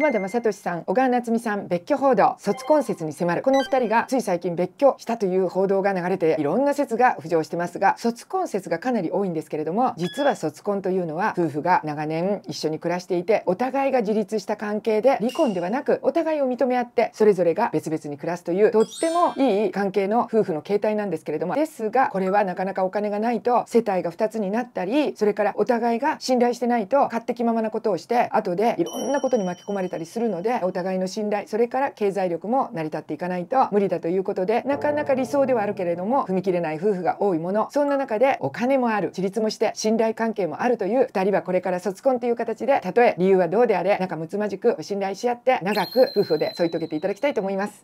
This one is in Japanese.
浜田雅俊さん小川夏美さん別居報道卒婚説に迫るこの2人がつい最近別居したという報道が流れていろんな説が浮上してますが卒婚説がかなり多いんですけれども実は卒婚というのは夫婦が長年一緒に暮らしていてお互いが自立した関係で離婚ではなくお互いを認め合ってそれぞれが別々に暮らすというとってもいい関係の夫婦の形態なんですけれどもですがこれはなかなかお金がないと世帯が2つになったりそれからお互いが信頼してないと勝手気ままなことをして後でいろんなことに巻き込まれれたりするのでお互いの信頼それから経済力も成り立っていかないと無理だということでなかなか理想ではあるけれども踏み切れない夫婦が多いものそんな中でお金もある自立もして信頼関係もあるという2人はこれから卒婚という形でたとえ理由はどうであれ仲睦まじく信頼し合って長く夫婦で添い遂げていただきたいと思います。